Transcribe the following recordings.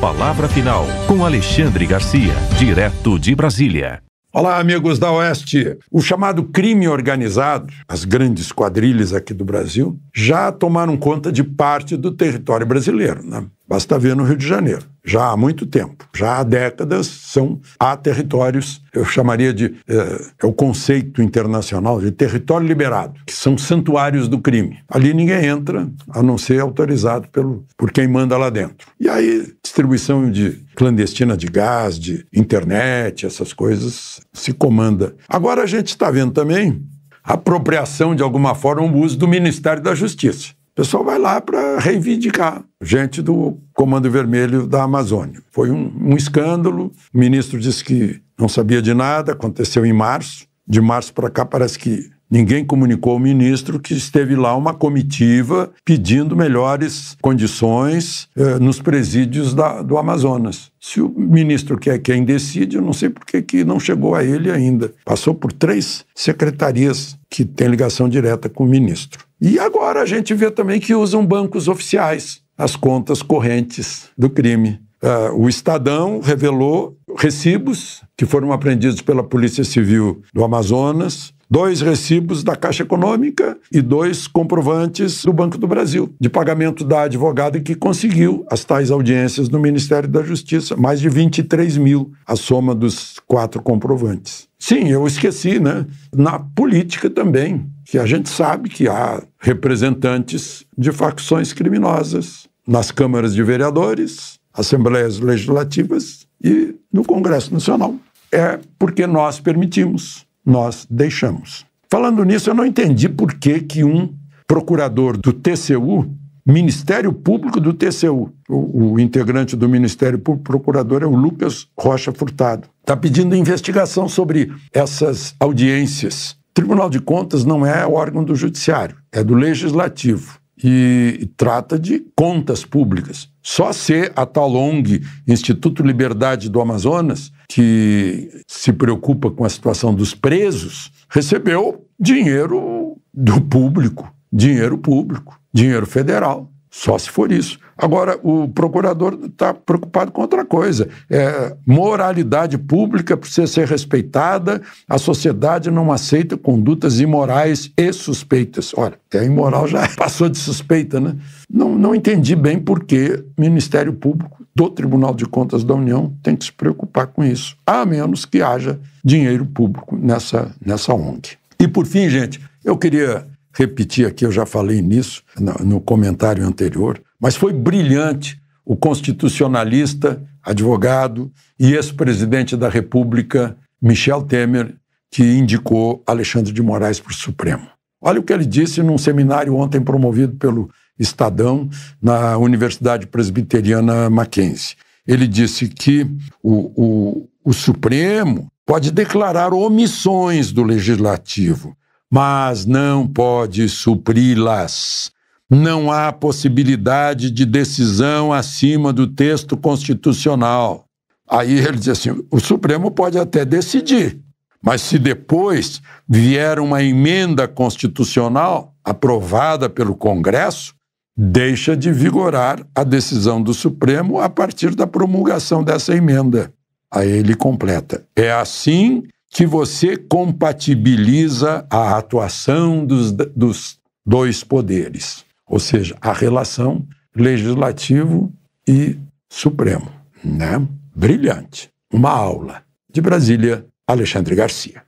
Palavra Final, com Alexandre Garcia, direto de Brasília. Olá, amigos da Oeste. O chamado crime organizado, as grandes quadrilhas aqui do Brasil, já tomaram conta de parte do território brasileiro. Né? Basta ver no Rio de Janeiro. Já há muito tempo, já há décadas, são, há territórios, eu chamaria de, é, é o conceito internacional de território liberado, que são santuários do crime. Ali ninguém entra, a não ser autorizado pelo, por quem manda lá dentro. E aí, distribuição de clandestina de gás, de internet, essas coisas, se comanda. Agora a gente está vendo também apropriação, de alguma forma, o uso do Ministério da Justiça. O pessoal vai lá para reivindicar gente do Comando Vermelho da Amazônia. Foi um, um escândalo. O ministro disse que não sabia de nada, aconteceu em março. De março para cá, parece que Ninguém comunicou ao ministro que esteve lá uma comitiva pedindo melhores condições eh, nos presídios da, do Amazonas. Se o ministro que é quem decide, eu não sei por que, que não chegou a ele ainda. Passou por três secretarias que têm ligação direta com o ministro. E agora a gente vê também que usam bancos oficiais as contas correntes do crime. Uh, o Estadão revelou recibos que foram apreendidos pela Polícia Civil do Amazonas, dois recibos da Caixa Econômica e dois comprovantes do Banco do Brasil, de pagamento da advogada que conseguiu as tais audiências no Ministério da Justiça, mais de 23 mil, a soma dos quatro comprovantes. Sim, eu esqueci, né? Na política também, que a gente sabe que há representantes de facções criminosas nas câmaras de vereadores, assembleias legislativas e no Congresso Nacional. É porque nós permitimos nós deixamos. Falando nisso, eu não entendi por que, que um procurador do TCU, Ministério Público do TCU, o, o integrante do Ministério Público, procurador é o Lucas Rocha Furtado, está pedindo investigação sobre essas audiências. O Tribunal de Contas não é órgão do Judiciário, é do Legislativo e trata de contas públicas. Só se a Talong, Instituto Liberdade do Amazonas, que se preocupa com a situação dos presos, recebeu dinheiro do público, dinheiro público, dinheiro federal. Só se for isso. Agora, o procurador está preocupado com outra coisa. É, moralidade pública precisa ser respeitada, a sociedade não aceita condutas imorais e suspeitas. Olha, até imoral já passou de suspeita, né? Não, não entendi bem por que Ministério Público do Tribunal de Contas da União tem que se preocupar com isso, a menos que haja dinheiro público nessa, nessa ONG. E por fim, gente, eu queria repetir aqui, eu já falei nisso no comentário anterior, mas foi brilhante o constitucionalista, advogado e ex-presidente da República, Michel Temer, que indicou Alexandre de Moraes para o Supremo. Olha o que ele disse num seminário ontem promovido pelo Estadão na Universidade Presbiteriana Mackenzie. Ele disse que o, o, o Supremo pode declarar omissões do legislativo, mas não pode supri-las. Não há possibilidade de decisão acima do texto constitucional. Aí ele diz assim: o Supremo pode até decidir, mas se depois vier uma emenda constitucional aprovada pelo Congresso, deixa de vigorar a decisão do Supremo a partir da promulgação dessa emenda. Aí ele completa: é assim que você compatibiliza a atuação dos, dos dois poderes, ou seja, a relação legislativo e supremo. Né? Brilhante. Uma aula. De Brasília, Alexandre Garcia.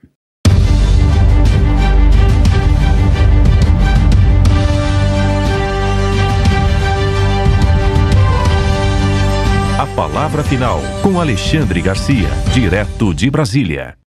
A palavra final com Alexandre Garcia, direto de Brasília.